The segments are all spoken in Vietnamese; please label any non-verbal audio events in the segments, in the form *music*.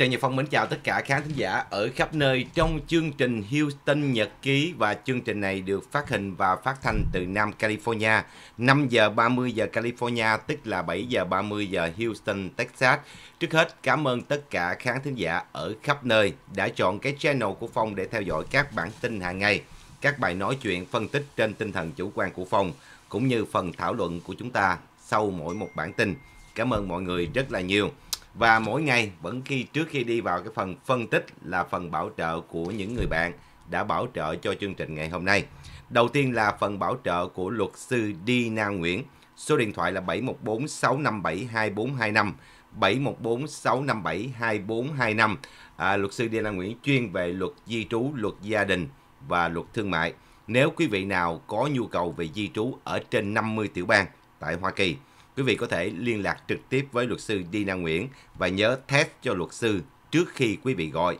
Trần Nhật Phong mến chào tất cả khán thính giả ở khắp nơi trong chương trình Houston Nhật Ký và chương trình này được phát hình và phát thanh từ Nam California 5 giờ 30 giờ California tức là 7 giờ 30 giờ Houston, Texas. Trước hết cảm ơn tất cả khán thính giả ở khắp nơi đã chọn cái channel của Phong để theo dõi các bản tin hàng ngày, các bài nói chuyện phân tích trên tinh thần chủ quan của Phong cũng như phần thảo luận của chúng ta sau mỗi một bản tin. Cảm ơn mọi người rất là nhiều và mỗi ngày vẫn khi trước khi đi vào cái phần phân tích là phần bảo trợ của những người bạn đã bảo trợ cho chương trình ngày hôm nay. Đầu tiên là phần bảo trợ của luật sư Dina Nguyễn. Số điện thoại là 714 657 2425. 714 657 2425. À, luật sư Dina Nguyễn chuyên về luật di trú, luật gia đình và luật thương mại. Nếu quý vị nào có nhu cầu về di trú ở trên 50 tiểu bang tại Hoa Kỳ Quý vị có thể liên lạc trực tiếp với luật sư Dina Nguyễn và nhớ test cho luật sư trước khi quý vị gọi.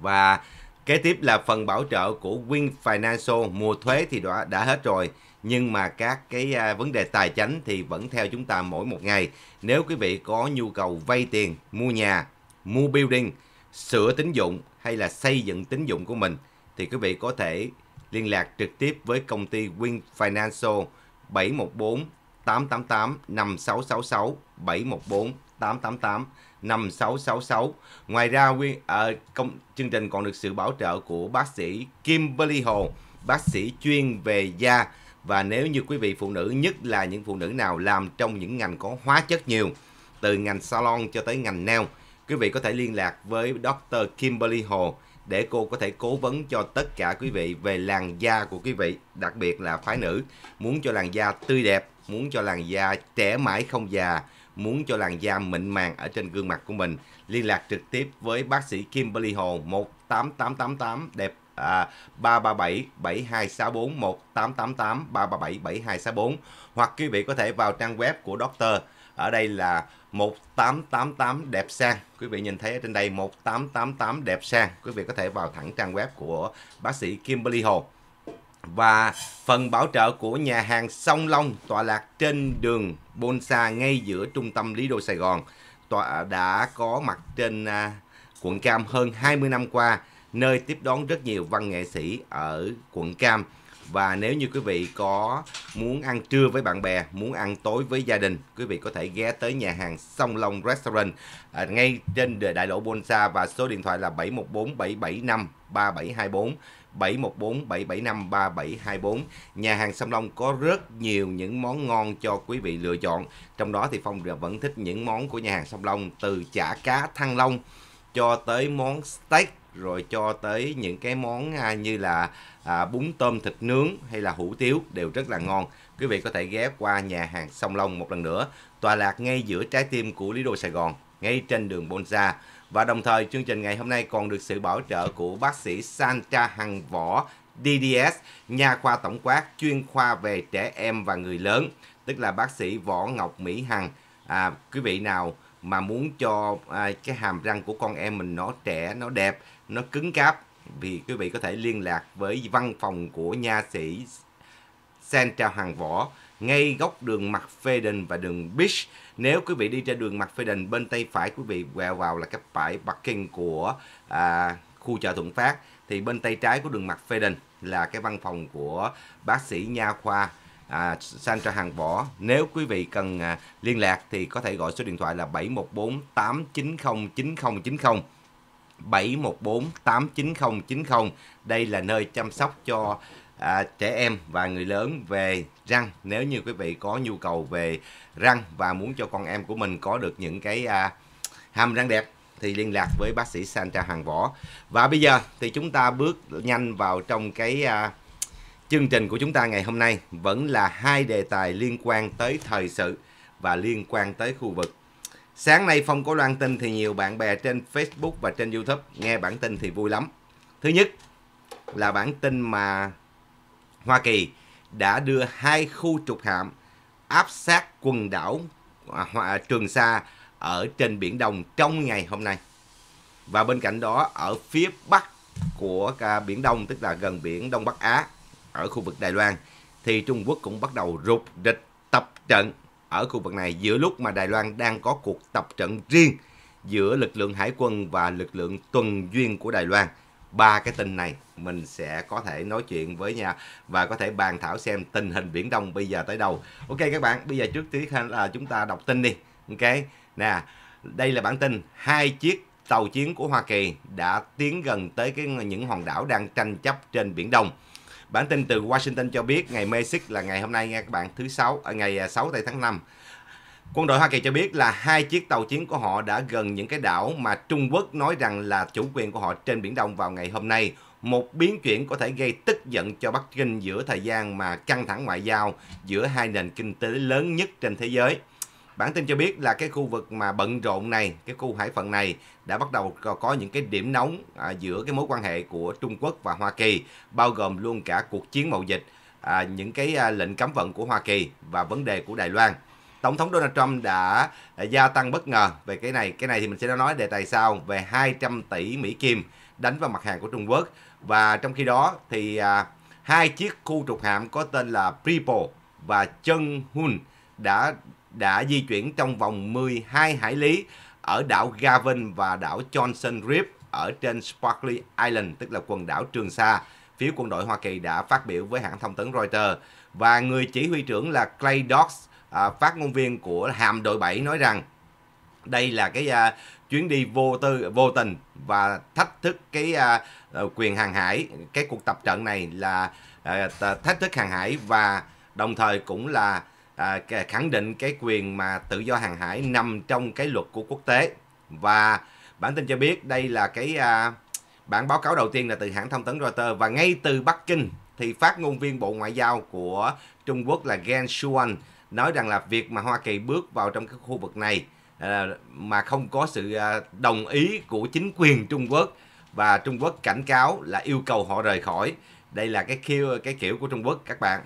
Và kế tiếp là phần bảo trợ của Win Financial mùa thuế thì đã, đã hết rồi nhưng mà các cái à, vấn đề tài chính thì vẫn theo chúng ta mỗi một ngày. Nếu quý vị có nhu cầu vay tiền, mua nhà, mua building, sửa tín dụng hay là xây dựng tín dụng của mình thì quý vị có thể liên lạc trực tiếp với công ty Win Financial 714 888 5666 714 888 5666. Ngoài ra nguyên à, ờ, công, chương trình còn được sự bảo trợ của bác sĩ Kimberly Hồ, bác sĩ chuyên về da và nếu như quý vị phụ nữ nhất là những phụ nữ nào làm trong những ngành có hóa chất nhiều từ ngành salon cho tới ngành nail, quý vị có thể liên lạc với Dr. Kimberly Hồ để cô có thể cố vấn cho tất cả quý vị về làn da của quý vị, đặc biệt là phái nữ muốn cho làn da tươi đẹp muốn cho làn da trẻ mãi không già, muốn cho làn da mịn màng ở trên gương mặt của mình, liên lạc trực tiếp với bác sĩ Kimberly Hồ 18888 đẹp à, 337 7264 1888 337 7264 hoặc quý vị có thể vào trang web của doctor ở đây là 1888 đẹp sang quý vị nhìn thấy ở trên đây 1888 đẹp sang quý vị có thể vào thẳng trang web của bác sĩ Kimberly Hồ và phần bảo trợ của nhà hàng Song Long tọa lạc trên đường Bonsa ngay giữa trung tâm Lý Đô Sài Gòn tọa đã có mặt trên à, quận Cam hơn 20 năm qua, nơi tiếp đón rất nhiều văn nghệ sĩ ở quận Cam và nếu như quý vị có muốn ăn trưa với bạn bè muốn ăn tối với gia đình quý vị có thể ghé tới nhà hàng Song Long Restaurant à, ngay trên đại lộ Bonsa và số điện thoại là 714 775 3724 714 775 3724. Nhà hàng sông Long có rất nhiều những món ngon cho quý vị lựa chọn. Trong đó thì Phong vẫn thích những món của nhà hàng sông Long từ chả cá thăng long cho tới món steak rồi cho tới những cái món à, như là à, bún tôm thịt nướng hay là hủ tiếu đều rất là ngon. Quý vị có thể ghé qua nhà hàng Sông Long một lần nữa, tòa lạc ngay giữa trái tim của lý đô Sài Gòn, ngay trên đường Bonza. Và đồng thời chương trình ngày hôm nay còn được sự bảo trợ của bác sĩ Santa Hằng Võ DDS, nha khoa tổng quát chuyên khoa về trẻ em và người lớn, tức là bác sĩ Võ Ngọc Mỹ Hằng. À, quý vị nào mà muốn cho à, cái hàm răng của con em mình nó trẻ, nó đẹp, nó cứng cáp vì quý vị có thể liên lạc với văn phòng của nha sĩ Central Hàng Võ ngay góc đường Mặt Phê Đình và đường Beach. Nếu quý vị đi trên đường Mặt Phê Đình bên tay phải quý vị quẹo vào là cái bãi parking của à, khu chợ Thuận Phát thì bên tay trái của đường Mặt Phê Đình là cái văn phòng của bác sĩ nha khoa à, Sandra Hàng Võ. Nếu quý vị cần à, liên lạc thì có thể gọi số điện thoại là 714 890 9090. 714 89090. Đây là nơi chăm sóc cho à, trẻ em và người lớn về răng nếu như quý vị có nhu cầu về răng và muốn cho con em của mình có được những cái à, hàm răng đẹp thì liên lạc với bác sĩ Santa Hàng Võ và bây giờ thì chúng ta bước nhanh vào trong cái à, chương trình của chúng ta ngày hôm nay vẫn là hai đề tài liên quan tới thời sự và liên quan tới khu vực Sáng nay Phong có loan tin thì nhiều bạn bè trên Facebook và trên YouTube nghe bản tin thì vui lắm. Thứ nhất là bản tin mà Hoa Kỳ đã đưa hai khu trục hạm áp sát quần đảo à, à Trường Sa ở trên Biển Đông trong ngày hôm nay. Và bên cạnh đó ở phía Bắc của Biển Đông tức là gần biển Đông Bắc Á ở khu vực Đài Loan thì Trung Quốc cũng bắt đầu rụt địch tập trận ở khu vực này giữa lúc mà Đài Loan đang có cuộc tập trận riêng giữa lực lượng hải quân và lực lượng tuần duyên của Đài Loan. Ba cái tin này mình sẽ có thể nói chuyện với nhau và có thể bàn thảo xem tình hình Biển Đông bây giờ tới đâu. Ok các bạn, bây giờ trước tiết là chúng ta đọc tin đi. Ok, nè, đây là bản tin hai chiếc tàu chiến của Hoa Kỳ đã tiến gần tới cái những hòn đảo đang tranh chấp trên Biển Đông. Bản tin từ Washington cho biết ngày Mesic là ngày hôm nay nha các bạn, thứ sáu à, ngày 6 à, tây tháng 5. Quân đội Hoa Kỳ cho biết là hai chiếc tàu chiến của họ đã gần những cái đảo mà Trung Quốc nói rằng là chủ quyền của họ trên Biển Đông vào ngày hôm nay. Một biến chuyển có thể gây tức giận cho Bắc Kinh giữa thời gian mà căng thẳng ngoại giao giữa hai nền kinh tế lớn nhất trên thế giới. Bản tin cho biết là cái khu vực mà bận rộn này, cái khu hải phận này đã bắt đầu có những cái điểm nóng à, giữa cái mối quan hệ của Trung Quốc và Hoa Kỳ, bao gồm luôn cả cuộc chiến mậu dịch, à, những cái à, lệnh cấm vận của Hoa Kỳ và vấn đề của Đài Loan. Tổng thống Donald Trump đã, à, gia tăng bất ngờ về cái này. Cái này thì mình sẽ nói đề tài sau về 200 tỷ Mỹ Kim đánh vào mặt hàng của Trung Quốc. Và trong khi đó thì à, hai chiếc khu trục hạm có tên là Prepo và Chân Hun đã đã di chuyển trong vòng 12 hải lý ở đảo Gavin và đảo Johnson Reef ở trên Sparkly Island, tức là quần đảo Trường Sa. Phía quân đội Hoa Kỳ đã phát biểu với hãng thông tấn Reuters và người chỉ huy trưởng là Clay Dodds, à, phát ngôn viên của hạm đội 7 nói rằng đây là cái à, chuyến đi vô tư vô tình và thách thức cái à, ờ, quyền hàng hải cái cuộc tập trận này là à, thách thức hàng hải và đồng thời cũng là à, khẳng định cái quyền mà tự do hàng hải nằm trong cái luật của quốc tế và bản tin cho biết đây là cái à, bản báo cáo đầu tiên là từ hãng thông tấn Reuters và ngay từ Bắc Kinh thì phát ngôn viên Bộ Ngoại giao của Trung Quốc là Geng Xuan nói rằng là việc mà Hoa Kỳ bước vào trong cái khu vực này à, mà không có sự à, đồng ý của chính quyền Trung Quốc và Trung Quốc cảnh cáo là yêu cầu họ rời khỏi đây là cái kiểu cái kiểu của Trung Quốc các bạn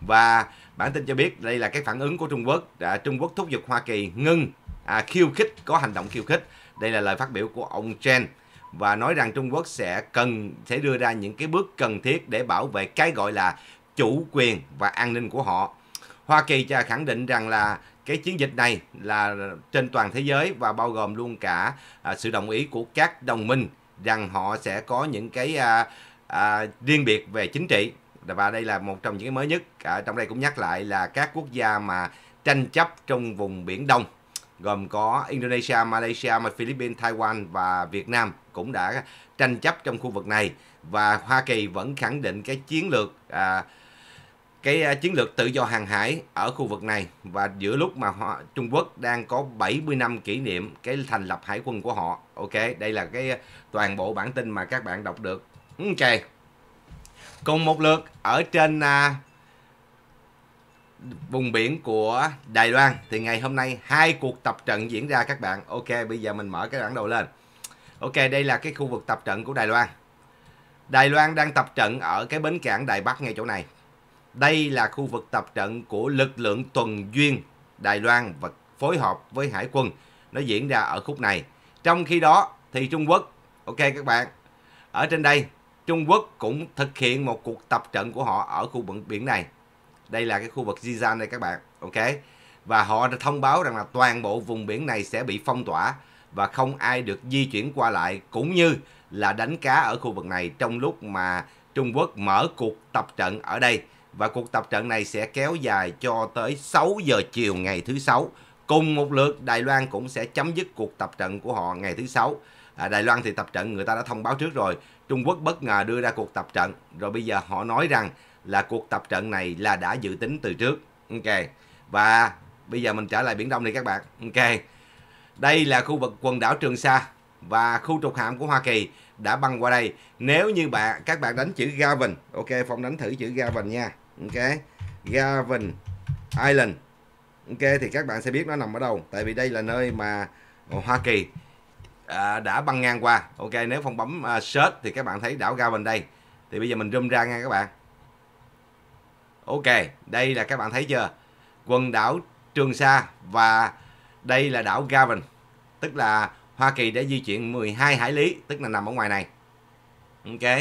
và Bản tin cho biết đây là các phản ứng của Trung Quốc. À, Trung Quốc thúc giục Hoa Kỳ ngưng à, khiêu khích, có hành động khiêu khích. Đây là lời phát biểu của ông Chen và nói rằng Trung Quốc sẽ cần sẽ đưa ra những cái bước cần thiết để bảo vệ cái gọi là chủ quyền và an ninh của họ. Hoa Kỳ cho khẳng định rằng là cái chiến dịch này là trên toàn thế giới và bao gồm luôn cả à, sự đồng ý của các đồng minh rằng họ sẽ có những cái à, à, riêng biệt về chính trị và đây là một trong những cái mới nhất à, trong đây cũng nhắc lại là các quốc gia mà tranh chấp trong vùng biển đông gồm có Indonesia, Malaysia, Philippines, Taiwan và Việt Nam cũng đã tranh chấp trong khu vực này và Hoa Kỳ vẫn khẳng định cái chiến lược à, cái à, chiến lược tự do hàng hải ở khu vực này và giữa lúc mà họ Trung Quốc đang có 70 năm kỷ niệm cái thành lập hải quân của họ. Ok, đây là cái toàn bộ bản tin mà các bạn đọc được. Ok cùng một lượt ở trên à, vùng biển của Đài Loan thì ngày hôm nay hai cuộc tập trận diễn ra các bạn. Ok, bây giờ mình mở cái bản đồ lên. Ok, đây là cái khu vực tập trận của Đài Loan. Đài Loan đang tập trận ở cái bến cảng Đài Bắc ngay chỗ này. Đây là khu vực tập trận của lực lượng tuần duyên Đài Loan và phối hợp với hải quân. Nó diễn ra ở khúc này. Trong khi đó thì Trung Quốc, ok các bạn, ở trên đây Trung Quốc cũng thực hiện một cuộc tập trận của họ ở khu vực biển này. Đây là cái khu vực Xizan đây các bạn, ok? Và họ đã thông báo rằng là toàn bộ vùng biển này sẽ bị phong tỏa và không ai được di chuyển qua lại cũng như là đánh cá ở khu vực này trong lúc mà Trung Quốc mở cuộc tập trận ở đây và cuộc tập trận này sẽ kéo dài cho tới 6 giờ chiều ngày thứ sáu. Cùng một lượt Đài Loan cũng sẽ chấm dứt cuộc tập trận của họ ngày thứ sáu. À, Đài Loan thì tập trận người ta đã thông báo trước rồi Trung Quốc bất ngờ đưa ra cuộc tập trận rồi bây giờ họ nói rằng là cuộc tập trận này là đã dự tính từ trước. Ok. Và bây giờ mình trở lại Biển Đông đi các bạn. Ok. Đây là khu vực quần đảo Trường Sa và khu trục hạm của Hoa Kỳ đã băng qua đây. Nếu như bạn các bạn đánh chữ Gavin, ok, Phong đánh thử chữ Gavin nha. Ok. Gavin Island. Ok thì các bạn sẽ biết nó nằm ở đâu, tại vì đây là nơi mà Hoa Kỳ à, đã băng ngang qua ok nếu phong bấm à, search thì các bạn thấy đảo ga bên đây thì bây giờ mình zoom ra nha các bạn ok đây là các bạn thấy chưa quần đảo Trường Sa và đây là đảo Gavin tức là Hoa Kỳ đã di chuyển 12 hải lý tức là nằm ở ngoài này ok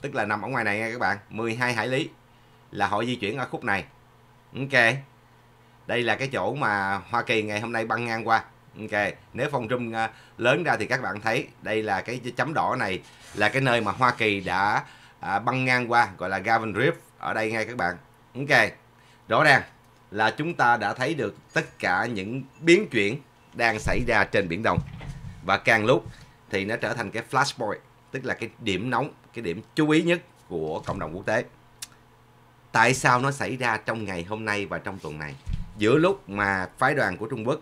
tức là nằm ở ngoài này nha các bạn 12 hải lý là họ di chuyển ở khúc này ok đây là cái chỗ mà Hoa Kỳ ngày hôm nay băng ngang qua Ok, nếu phong zoom à, lớn ra thì các bạn thấy đây là cái chấm đỏ này là cái nơi mà Hoa Kỳ đã à, băng ngang qua gọi là Gavin Rift ở đây ngay các bạn. Ok, rõ ràng là chúng ta đã thấy được tất cả những biến chuyển đang xảy ra trên Biển Đông và càng lúc thì nó trở thành cái flashpoint tức là cái điểm nóng, cái điểm chú ý nhất của cộng đồng quốc tế. Tại sao nó xảy ra trong ngày hôm nay và trong tuần này? Giữa lúc mà phái đoàn của Trung Quốc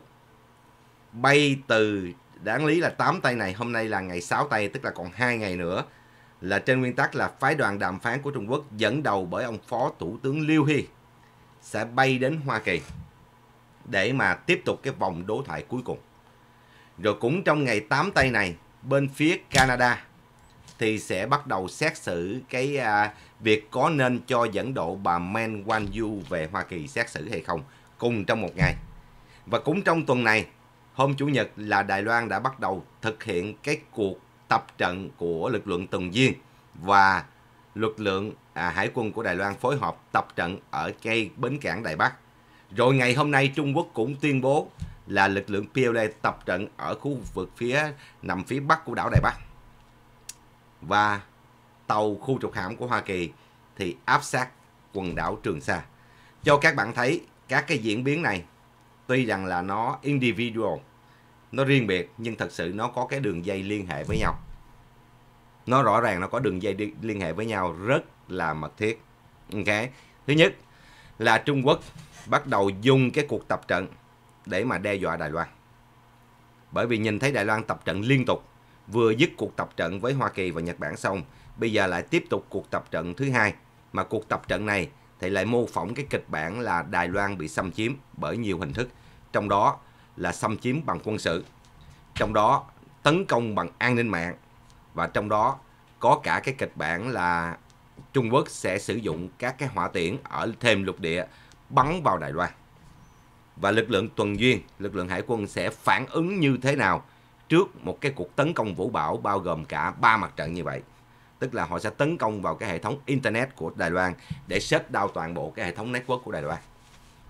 bay từ đáng lý là 8 tay này hôm nay là ngày 6 tay tức là còn 2 ngày nữa là trên nguyên tắc là phái đoàn đàm phán của Trung Quốc dẫn đầu bởi ông Phó Thủ tướng Liêu Hy sẽ bay đến Hoa Kỳ để mà tiếp tục cái vòng đối thoại cuối cùng. Rồi cũng trong ngày 8 tây này, bên phía Canada thì sẽ bắt đầu xét xử cái à, việc có nên cho dẫn độ bà Men Wan Yu về Hoa Kỳ xét xử hay không cùng trong một ngày. Và cũng trong tuần này hôm Chủ nhật là Đài Loan đã bắt đầu thực hiện cái cuộc tập trận của lực lượng tuần duyên và lực lượng à, hải quân của Đài Loan phối hợp tập trận ở cây bến cảng Đài Bắc. Rồi ngày hôm nay Trung Quốc cũng tuyên bố là lực lượng PLA tập trận ở khu vực phía nằm phía bắc của đảo Đài Bắc. Và tàu khu trục hạm của Hoa Kỳ thì áp sát quần đảo Trường Sa. Cho các bạn thấy các cái diễn biến này tuy rằng là nó individual nó riêng biệt nhưng thật sự nó có cái đường dây liên hệ với nhau nó rõ ràng nó có đường dây liên hệ với nhau rất là mật thiết ok thứ nhất là trung quốc bắt đầu dùng cái cuộc tập trận để mà đe dọa đài loan bởi vì nhìn thấy đài loan tập trận liên tục vừa dứt cuộc tập trận với hoa kỳ và nhật bản xong bây giờ lại tiếp tục cuộc tập trận thứ hai mà cuộc tập trận này thì lại mô phỏng cái kịch bản là đài loan bị xâm chiếm bởi nhiều hình thức trong đó là xâm chiếm bằng quân sự. Trong đó tấn công bằng an ninh mạng và trong đó có cả cái kịch bản là Trung Quốc sẽ sử dụng các cái hỏa tiễn ở thêm lục địa bắn vào Đài Loan. Và lực lượng tuần duyên, lực lượng hải quân sẽ phản ứng như thế nào trước một cái cuộc tấn công vũ bão bao gồm cả ba mặt trận như vậy. Tức là họ sẽ tấn công vào cái hệ thống Internet của Đài Loan để shut down toàn bộ cái hệ thống network của Đài Loan.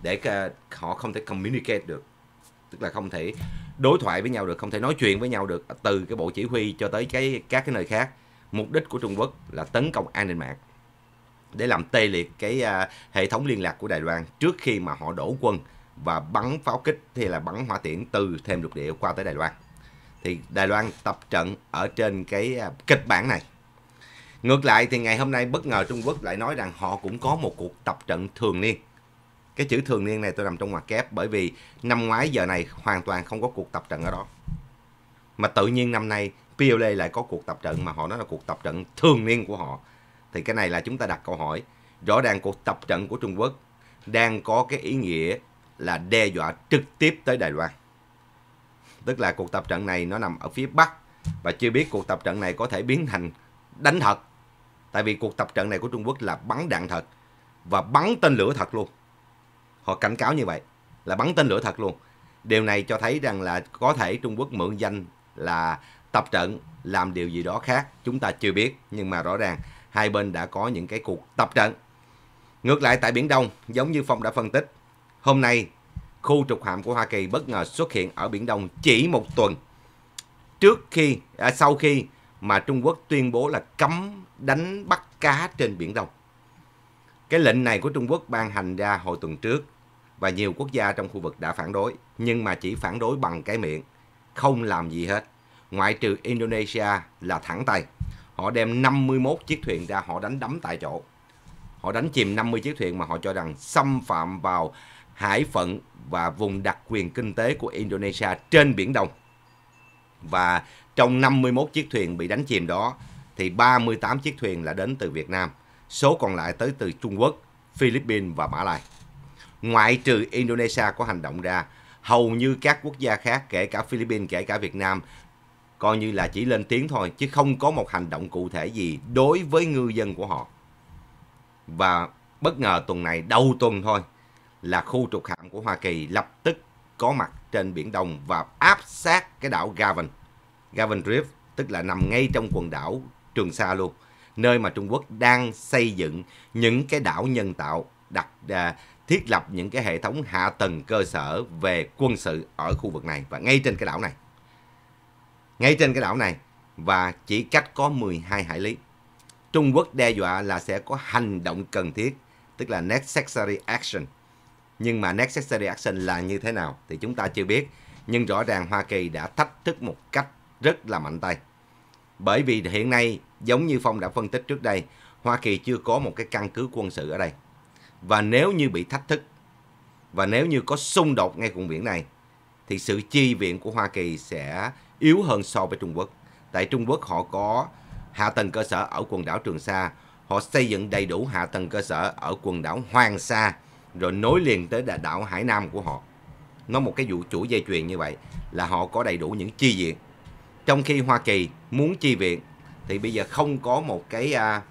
Để họ không thể communicate được tức là không thể đối thoại với nhau được không thể nói chuyện với nhau được từ cái bộ chỉ huy cho tới cái các cái nơi khác mục đích của Trung Quốc là tấn công an ninh mạng để làm tê liệt cái uh, hệ thống liên lạc của Đài Loan trước khi mà họ đổ quân và bắn pháo kích hay là bắn hỏa tiễn từ thêm lục địa qua tới Đài Loan thì Đài Loan tập trận ở trên cái uh, kịch bản này ngược lại thì ngày hôm nay bất ngờ Trung Quốc lại nói rằng họ cũng có một cuộc tập trận thường niên cái chữ thường niên này tôi nằm trong ngoặc kép bởi vì năm ngoái giờ này hoàn toàn không có cuộc tập trận ở đó mà tự nhiên năm nay PLA lại có cuộc tập trận mà họ nói là cuộc tập trận thường niên của họ thì cái này là chúng ta đặt câu hỏi rõ ràng cuộc tập trận của Trung Quốc đang có cái ý nghĩa là đe dọa trực tiếp tới Đài Loan tức là cuộc tập trận này nó nằm ở phía Bắc và chưa biết cuộc tập trận này có thể biến thành đánh thật tại vì cuộc tập trận này của Trung Quốc là bắn đạn thật và bắn tên lửa thật luôn họ cảnh cáo như vậy là bắn tên lửa thật luôn điều này cho thấy rằng là có thể Trung Quốc mượn danh là tập trận làm điều gì đó khác chúng ta chưa biết nhưng mà rõ ràng hai bên đã có những cái cuộc tập trận ngược lại tại biển Đông giống như Phong đã phân tích hôm nay khu trục hạm của Hoa Kỳ bất ngờ xuất hiện ở biển Đông chỉ một tuần trước khi à, sau khi mà Trung Quốc tuyên bố là cấm đánh bắt cá trên biển Đông cái lệnh này của Trung Quốc ban hành ra hồi tuần trước và nhiều quốc gia trong khu vực đã phản đối, nhưng mà chỉ phản đối bằng cái miệng, không làm gì hết. Ngoại trừ Indonesia là thẳng tay. Họ đem 51 chiếc thuyền ra họ đánh đắm tại chỗ. Họ đánh chìm 50 chiếc thuyền mà họ cho rằng xâm phạm vào hải phận và vùng đặc quyền kinh tế của Indonesia trên Biển Đông. Và trong 51 chiếc thuyền bị đánh chìm đó thì 38 chiếc thuyền là đến từ Việt Nam, số còn lại tới từ Trung Quốc, Philippines và Mã Lai ngoại trừ Indonesia có hành động ra, hầu như các quốc gia khác, kể cả Philippines, kể cả Việt Nam, coi như là chỉ lên tiếng thôi, chứ không có một hành động cụ thể gì đối với ngư dân của họ. Và bất ngờ tuần này, đầu tuần thôi, là khu trục hạm của Hoa Kỳ lập tức có mặt trên Biển Đông và áp sát cái đảo Gavin. Gavin Drift, tức là nằm ngay trong quần đảo Trường Sa luôn, nơi mà Trung Quốc đang xây dựng những cái đảo nhân tạo đặt à, thiết lập những cái hệ thống hạ tầng cơ sở về quân sự ở khu vực này và ngay trên cái đảo này. Ngay trên cái đảo này và chỉ cách có 12 hải lý. Trung Quốc đe dọa là sẽ có hành động cần thiết, tức là necessary action. Nhưng mà necessary action là như thế nào thì chúng ta chưa biết. Nhưng rõ ràng Hoa Kỳ đã thách thức một cách rất là mạnh tay. Bởi vì hiện nay, giống như Phong đã phân tích trước đây, Hoa Kỳ chưa có một cái căn cứ quân sự ở đây. Và nếu như bị thách thức và nếu như có xung đột ngay vùng biển này thì sự chi viện của Hoa Kỳ sẽ yếu hơn so với Trung Quốc. Tại Trung Quốc họ có hạ tầng cơ sở ở quần đảo Trường Sa, họ xây dựng đầy đủ hạ tầng cơ sở ở quần đảo Hoàng Sa rồi nối liền tới đảo Hải Nam của họ. Nó một cái vụ chuỗi dây chuyền như vậy là họ có đầy đủ những chi viện. Trong khi Hoa Kỳ muốn chi viện thì bây giờ không có một cái uh,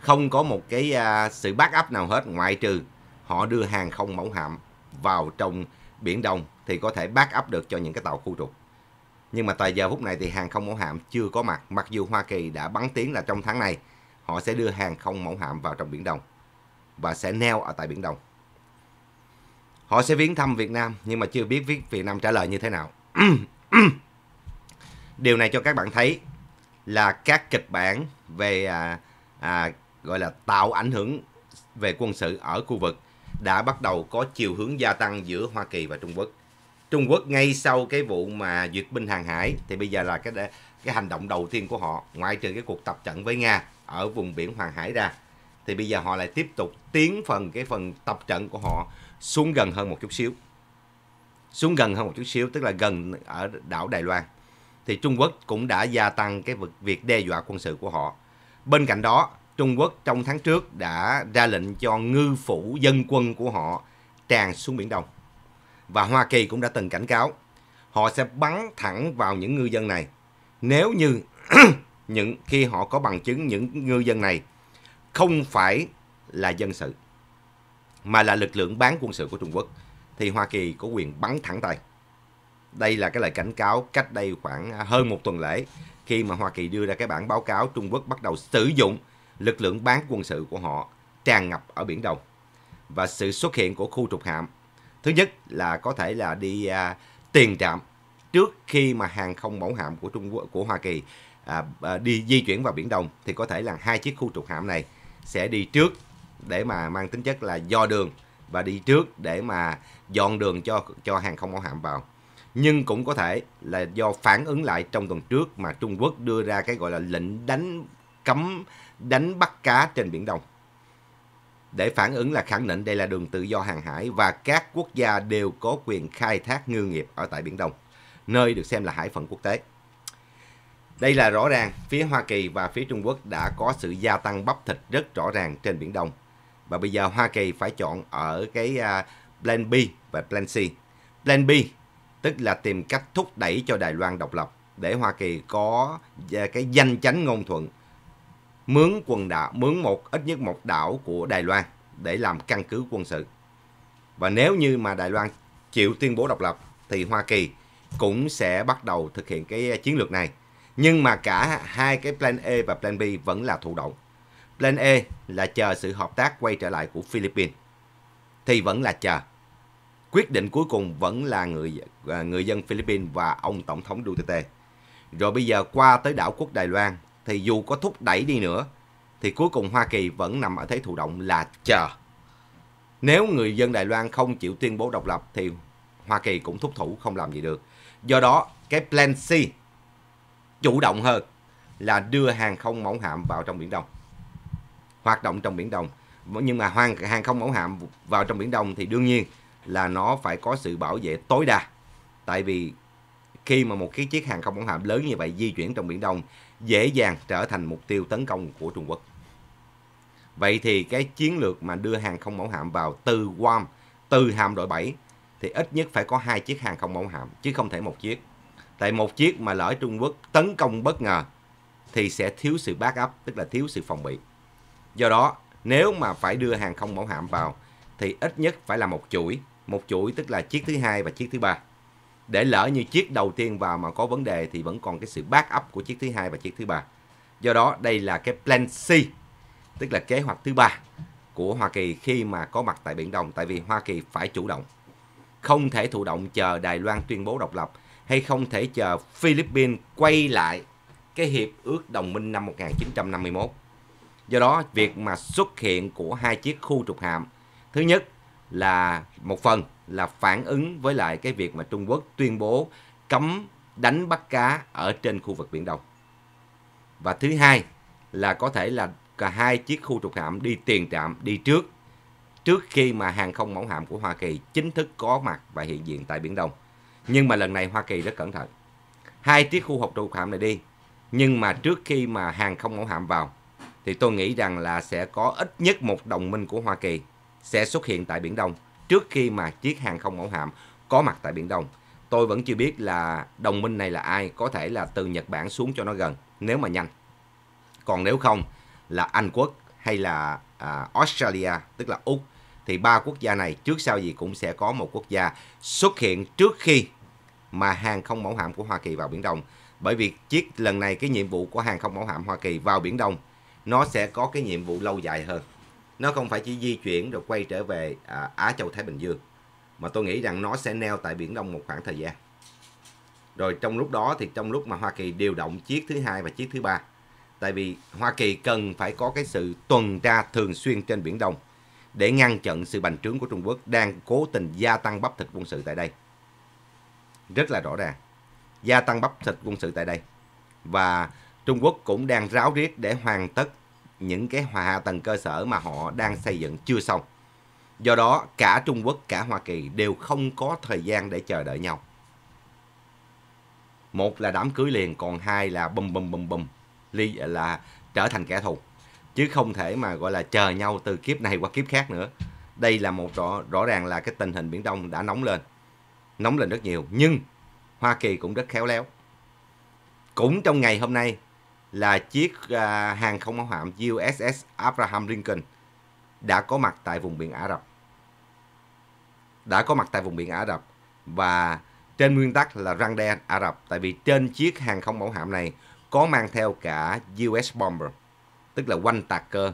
không có một cái uh, sự backup nào hết ngoại trừ họ đưa hàng không mẫu hạm vào trong biển Đông thì có thể backup được cho những cái tàu khu trục. Nhưng mà tại giờ phút này thì hàng không mẫu hạm chưa có mặt, mặc dù Hoa Kỳ đã bắn tiếng là trong tháng này họ sẽ đưa hàng không mẫu hạm vào trong biển Đông và sẽ neo ở tại biển Đông. Họ sẽ viếng thăm Việt Nam nhưng mà chưa biết viết Việt Nam trả lời như thế nào. *clears throat* Điều này cho các bạn thấy là các kịch bản về à, à, gọi là tạo ảnh hưởng về quân sự ở khu vực đã bắt đầu có chiều hướng gia tăng giữa Hoa Kỳ và Trung Quốc. Trung Quốc ngay sau cái vụ mà duyệt binh hàng hải thì bây giờ là cái cái hành động đầu tiên của họ ngoại trừ cái cuộc tập trận với Nga ở vùng biển Hoàng Hải ra thì bây giờ họ lại tiếp tục tiến phần cái phần tập trận của họ xuống gần hơn một chút xíu xuống gần hơn một chút xíu tức là gần ở đảo Đài Loan thì Trung Quốc cũng đã gia tăng cái việc đe dọa quân sự của họ bên cạnh đó Trung Quốc trong tháng trước đã ra lệnh cho ngư phủ dân quân của họ tràn xuống Biển Đông. Và Hoa Kỳ cũng đã từng cảnh cáo họ sẽ bắn thẳng vào những ngư dân này nếu như *clears throat* những khi họ có bằng chứng những ngư dân này không phải là dân sự mà là lực lượng bán quân sự của Trung Quốc thì Hoa Kỳ có quyền bắn thẳng tay. Đây là cái lời cảnh cáo cách đây khoảng hơn một tuần lễ khi mà Hoa Kỳ đưa ra cái bản báo cáo Trung Quốc bắt đầu sử dụng lực lượng bán quân sự của họ tràn ngập ở Biển Đông. Và sự xuất hiện của khu trục hạm, thứ nhất là có thể là đi à, tiền trạm trước khi mà hàng không mẫu hạm của Trung Quốc của Hoa Kỳ à, à, đi di chuyển vào Biển Đông thì có thể là hai chiếc khu trục hạm này sẽ đi trước để mà mang tính chất là do đường và đi trước để mà dọn đường cho cho hàng không mẫu hạm vào nhưng cũng có thể là do phản ứng lại trong tuần trước mà Trung Quốc đưa ra cái gọi là lệnh đánh cấm đánh bắt cá trên Biển Đông. Để phản ứng là khẳng định đây là đường tự do hàng hải và các quốc gia đều có quyền khai thác ngư nghiệp ở tại Biển Đông, nơi được xem là hải phận quốc tế. Đây là rõ ràng, phía Hoa Kỳ và phía Trung Quốc đã có sự gia tăng bắp thịt rất rõ ràng trên Biển Đông. Và bây giờ Hoa Kỳ phải chọn ở cái à, Plan B và Plan C. Plan B tức là tìm cách thúc đẩy cho Đài Loan độc lập để Hoa Kỳ có à, cái danh chánh ngôn thuận mướn quần đảo, mướn một ít nhất một đảo của Đài Loan để làm căn cứ quân sự. Và nếu như mà Đài Loan chịu tuyên bố độc lập thì Hoa Kỳ cũng sẽ bắt đầu thực hiện cái chiến lược này. Nhưng mà cả hai cái plan E và plan B vẫn là thụ động. Plan E là chờ sự hợp tác quay trở lại của Philippines. Thì vẫn là chờ. Quyết định cuối cùng vẫn là người à, người dân Philippines và ông Tổng thống Duterte. Rồi bây giờ qua tới đảo quốc Đài Loan thì dù có thúc đẩy đi nữa thì cuối cùng Hoa Kỳ vẫn nằm ở thế thụ động là chờ. Nếu người dân Đài Loan không chịu tuyên bố độc lập thì Hoa Kỳ cũng thúc thủ không làm gì được. Do đó, cái plan C chủ động hơn là đưa hàng không mẫu hạm vào trong Biển Đông. Hoạt động trong Biển Đông. Nhưng mà hoang hàng không mẫu hạm vào trong Biển Đông thì đương nhiên là nó phải có sự bảo vệ tối đa. Tại vì khi mà một cái chiếc hàng không mẫu hạm lớn như vậy di chuyển trong Biển Đông dễ dàng trở thành mục tiêu tấn công của Trung Quốc. Vậy thì cái chiến lược mà đưa hàng không mẫu hạm vào từ Guam, từ hạm đội 7 thì ít nhất phải có hai chiếc hàng không mẫu hạm chứ không thể một chiếc. Tại một chiếc mà lỡ Trung Quốc tấn công bất ngờ thì sẽ thiếu sự backup, tức là thiếu sự phòng bị. Do đó, nếu mà phải đưa hàng không mẫu hạm vào thì ít nhất phải là một chuỗi, một chuỗi tức là chiếc thứ hai và chiếc thứ ba để lỡ như chiếc đầu tiên vào mà có vấn đề thì vẫn còn cái sự backup của chiếc thứ hai và chiếc thứ ba. Do đó đây là cái plan C, tức là kế hoạch thứ ba của Hoa Kỳ khi mà có mặt tại Biển Đông tại vì Hoa Kỳ phải chủ động. Không thể thụ động chờ Đài Loan tuyên bố độc lập hay không thể chờ Philippines quay lại cái hiệp ước đồng minh năm 1951. Do đó, việc mà xuất hiện của hai chiếc khu trục hạm, thứ nhất là một phần là phản ứng với lại cái việc mà Trung Quốc tuyên bố cấm đánh bắt cá ở trên khu vực Biển Đông. Và thứ hai là có thể là cả hai chiếc khu trục hạm đi tiền trạm đi trước trước khi mà hàng không mẫu hạm của Hoa Kỳ chính thức có mặt và hiện diện tại Biển Đông. Nhưng mà lần này Hoa Kỳ rất cẩn thận. Hai chiếc khu học trục hạm này đi, nhưng mà trước khi mà hàng không mẫu hạm vào, thì tôi nghĩ rằng là sẽ có ít nhất một đồng minh của Hoa Kỳ sẽ xuất hiện tại Biển Đông trước khi mà chiếc hàng không mẫu hạm có mặt tại Biển Đông. Tôi vẫn chưa biết là đồng minh này là ai, có thể là từ Nhật Bản xuống cho nó gần nếu mà nhanh. Còn nếu không là Anh Quốc hay là à, Australia, tức là Úc thì ba quốc gia này trước sau gì cũng sẽ có một quốc gia xuất hiện trước khi mà hàng không mẫu hạm của Hoa Kỳ vào Biển Đông. Bởi vì chiếc lần này cái nhiệm vụ của hàng không mẫu hạm Hoa Kỳ vào Biển Đông nó sẽ có cái nhiệm vụ lâu dài hơn nó không phải chỉ di chuyển rồi quay trở về à, Á Châu Thái Bình Dương mà tôi nghĩ rằng nó sẽ neo tại Biển Đông một khoảng thời gian. Rồi trong lúc đó thì trong lúc mà Hoa Kỳ điều động chiếc thứ hai và chiếc thứ ba tại vì Hoa Kỳ cần phải có cái sự tuần tra thường xuyên trên Biển Đông để ngăn chặn sự bành trướng của Trung Quốc đang cố tình gia tăng bắp thịt quân sự tại đây. Rất là rõ ràng. Gia tăng bắp thịt quân sự tại đây. Và Trung Quốc cũng đang ráo riết để hoàn tất những cái hạ tầng cơ sở mà họ đang xây dựng chưa xong. Do đó, cả Trung Quốc, cả Hoa Kỳ đều không có thời gian để chờ đợi nhau. Một là đám cưới liền, còn hai là bum bum bum bum, ly là trở thành kẻ thù. Chứ không thể mà gọi là chờ nhau từ kiếp này qua kiếp khác nữa. Đây là một rõ, rõ ràng là cái tình hình Biển Đông đã nóng lên. Nóng lên rất nhiều, nhưng Hoa Kỳ cũng rất khéo léo. Cũng trong ngày hôm nay, là chiếc à, hàng không mẫu hạm USS Abraham Lincoln đã có mặt tại vùng biển Ả Rập. Đã có mặt tại vùng biển Ả Rập và trên nguyên tắc là răng đe Ả Rập tại vì trên chiếc hàng không mẫu hạm này có mang theo cả US Bomber tức là quanh tạc cơ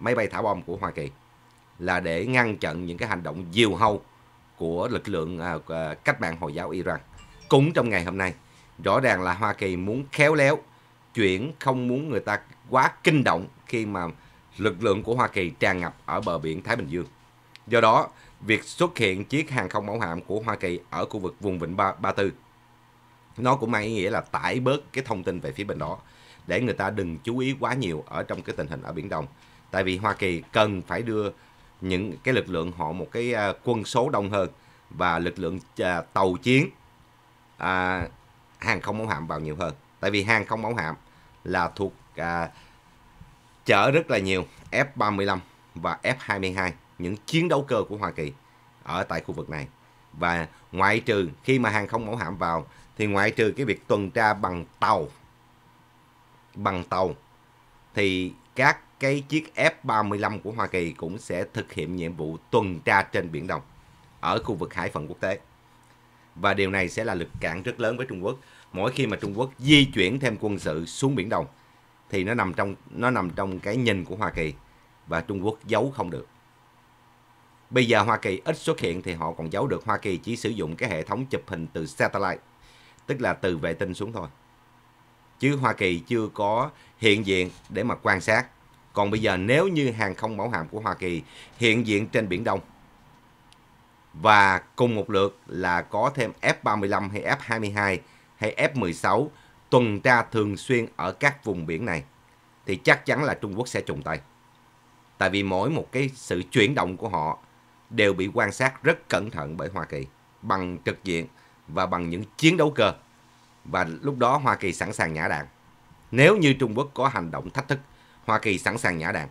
máy bay thả bom của Hoa Kỳ là để ngăn chặn những cái hành động diều hâu của lực lượng à, à cách mạng Hồi giáo Iran. Cũng trong ngày hôm nay, rõ ràng là Hoa Kỳ muốn khéo léo chuyển không muốn người ta quá kinh động khi mà lực lượng của Hoa Kỳ tràn ngập ở bờ biển Thái Bình Dương. Do đó, việc xuất hiện chiếc hàng không mẫu hạm của Hoa Kỳ ở khu vực vùng vịnh ba, ba tư nó cũng mang ý nghĩa là tải bớt cái thông tin về phía bên đó để người ta đừng chú ý quá nhiều ở trong cái tình hình ở Biển Đông. Tại vì Hoa Kỳ cần phải đưa những cái lực lượng họ một cái à, quân số đông hơn và lực lượng à, tàu chiến à, hàng không mẫu hạm vào nhiều hơn. Tại vì hàng không mẫu hạm là thuộc à, chở rất là nhiều F-35 và F-22 những chiến đấu cơ của Hoa Kỳ ở tại khu vực này và ngoại trừ khi mà hàng không mẫu hạm vào thì ngoại trừ cái việc tuần tra bằng tàu bằng tàu thì các cái chiếc F-35 của Hoa Kỳ cũng sẽ thực hiện nhiệm vụ tuần tra trên Biển Đông ở khu vực hải phận quốc tế. Và điều này sẽ là lực cản rất lớn với Trung Quốc mỗi khi mà Trung Quốc di chuyển thêm quân sự xuống biển Đông thì nó nằm trong nó nằm trong cái nhìn của Hoa Kỳ và Trung Quốc giấu không được. Bây giờ Hoa Kỳ ít xuất hiện thì họ còn giấu được Hoa Kỳ chỉ sử dụng cái hệ thống chụp hình từ satellite, tức là từ vệ tinh xuống thôi. Chứ Hoa Kỳ chưa có hiện diện để mà quan sát. Còn bây giờ nếu như hàng không mẫu hạm của Hoa Kỳ hiện diện trên Biển Đông và cùng một lượt là có thêm F-35 hay F-22 hay F-16 tuần tra thường xuyên ở các vùng biển này thì chắc chắn là Trung Quốc sẽ trùng tay. Tại vì mỗi một cái sự chuyển động của họ đều bị quan sát rất cẩn thận bởi Hoa Kỳ bằng trực diện và bằng những chiến đấu cơ. Và lúc đó Hoa Kỳ sẵn sàng nhả đạn. Nếu như Trung Quốc có hành động thách thức, Hoa Kỳ sẵn sàng nhả đạn.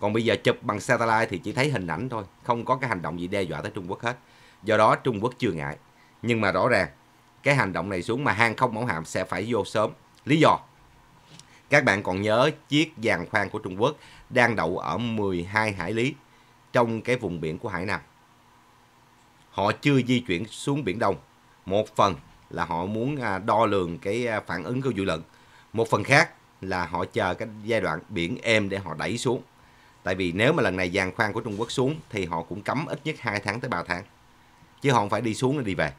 Còn bây giờ chụp bằng satellite thì chỉ thấy hình ảnh thôi, không có cái hành động gì đe dọa tới Trung Quốc hết. Do đó Trung Quốc chưa ngại. Nhưng mà rõ ràng cái hành động này xuống mà hang không mẫu hạm sẽ phải vô sớm. Lý do các bạn còn nhớ chiếc giàn khoan của Trung Quốc đang đậu ở 12 hải lý trong cái vùng biển của Hải Nam. Họ chưa di chuyển xuống Biển Đông. Một phần là họ muốn à, đo lường cái à, phản ứng của dư luận. Một phần khác là họ chờ cái giai đoạn biển êm để họ đẩy xuống. Tại vì nếu mà lần này giàn khoan của Trung Quốc xuống thì họ cũng cấm ít nhất 2 tháng tới 3 tháng. Chứ họ không phải đi xuống để đi về.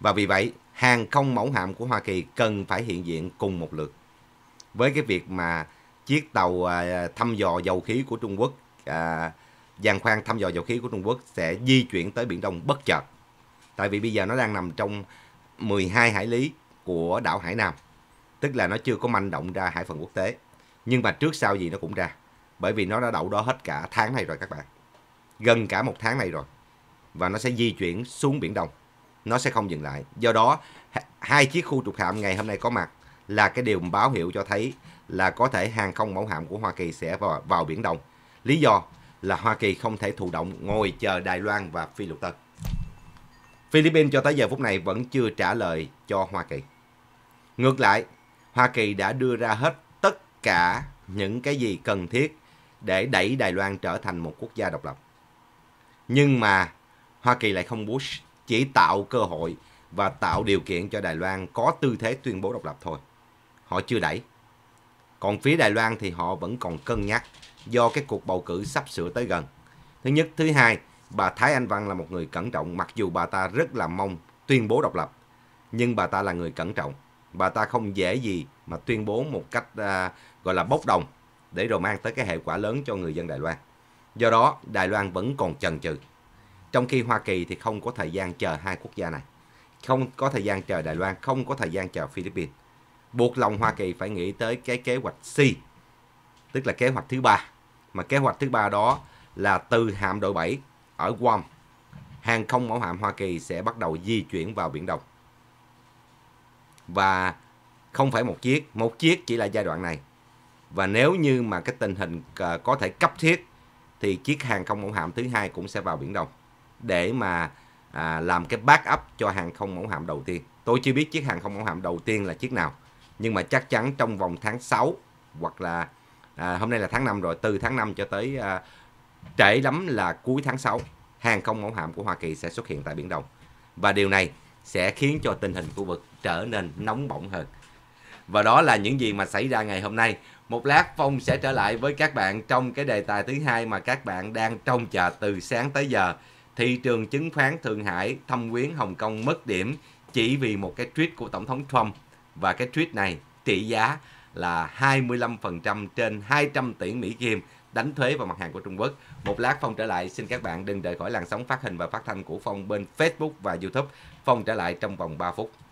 Và vì vậy, hàng không mẫu hạm của Hoa Kỳ cần phải hiện diện cùng một lượt. Với cái việc mà chiếc tàu à, thăm dò dầu khí của Trung Quốc, à, giàn khoan thăm dò dầu khí của Trung Quốc sẽ di chuyển tới Biển Đông bất chợt. Tại vì bây giờ nó đang nằm trong 12 hải lý của đảo Hải Nam. Tức là nó chưa có manh động ra hải phần quốc tế. Nhưng mà trước sau gì nó cũng ra. Bởi vì nó đã đậu đó hết cả tháng này rồi các bạn. Gần cả một tháng này rồi. Và nó sẽ di chuyển xuống Biển Đông nó sẽ không dừng lại. Do đó, hai chiếc khu trục hạm ngày hôm nay có mặt là cái điều báo hiệu cho thấy là có thể hàng không mẫu hạm của Hoa Kỳ sẽ vào, vào Biển Đông. Lý do là Hoa Kỳ không thể thụ động ngồi chờ Đài Loan và Phi Lục Tân. Philippines cho tới giờ phút này vẫn chưa trả lời cho Hoa Kỳ. Ngược lại, Hoa Kỳ đã đưa ra hết tất cả những cái gì cần thiết để đẩy Đài Loan trở thành một quốc gia độc lập. Nhưng mà Hoa Kỳ lại không push chỉ tạo cơ hội và tạo điều kiện cho Đài Loan có tư thế tuyên bố độc lập thôi. Họ chưa đẩy. Còn phía Đài Loan thì họ vẫn còn cân nhắc do cái cuộc bầu cử sắp sửa tới gần. Thứ nhất, thứ hai, bà Thái Anh Văn là một người cẩn trọng mặc dù bà ta rất là mong tuyên bố độc lập. Nhưng bà ta là người cẩn trọng. Bà ta không dễ gì mà tuyên bố một cách à, gọi là bốc đồng để rồi mang tới cái hệ quả lớn cho người dân Đài Loan. Do đó, Đài Loan vẫn còn chần chừ. Trong khi Hoa Kỳ thì không có thời gian chờ hai quốc gia này, không có thời gian chờ Đài Loan, không có thời gian chờ Philippines. Buộc lòng Hoa Kỳ phải nghĩ tới cái kế hoạch C, tức là kế hoạch thứ ba. Mà kế hoạch thứ ba đó là từ hạm đội 7 ở Guam, hàng không mẫu hạm Hoa Kỳ sẽ bắt đầu di chuyển vào Biển Đông. Và không phải một chiếc, một chiếc chỉ là giai đoạn này. Và nếu như mà cái tình hình ờ, có thể cấp thiết thì chiếc hàng không mẫu hạm thứ hai cũng sẽ vào Biển Đông để mà à, làm cái backup cho hàng không mẫu hạm đầu tiên. Tôi chưa biết chiếc hàng không mẫu hạm đầu tiên là chiếc nào, nhưng mà chắc chắn trong vòng tháng 6 hoặc là à, hôm nay là tháng 5 rồi, từ tháng 5 cho tới à, trễ lắm là cuối tháng 6, hàng không mẫu hạm của Hoa Kỳ sẽ xuất hiện tại Biển Đông. Và điều này sẽ khiến cho tình hình khu vực trở nên nóng bỏng hơn. Và đó là những gì mà xảy ra ngày hôm nay. Một lát Phong sẽ trở lại với các bạn trong cái đề tài thứ hai mà các bạn đang trông chờ từ sáng tới giờ thị trường chứng khoán Thượng Hải thâm quyến Hồng Kông mất điểm chỉ vì một cái tweet của Tổng thống Trump và cái tweet này trị giá là 25% trên 200 tỷ Mỹ Kim đánh thuế vào mặt hàng của Trung Quốc. Một lát Phong trở lại xin các bạn đừng rời khỏi làn sóng phát hình và phát thanh của Phong bên Facebook và Youtube. Phong trở lại trong vòng 3 phút.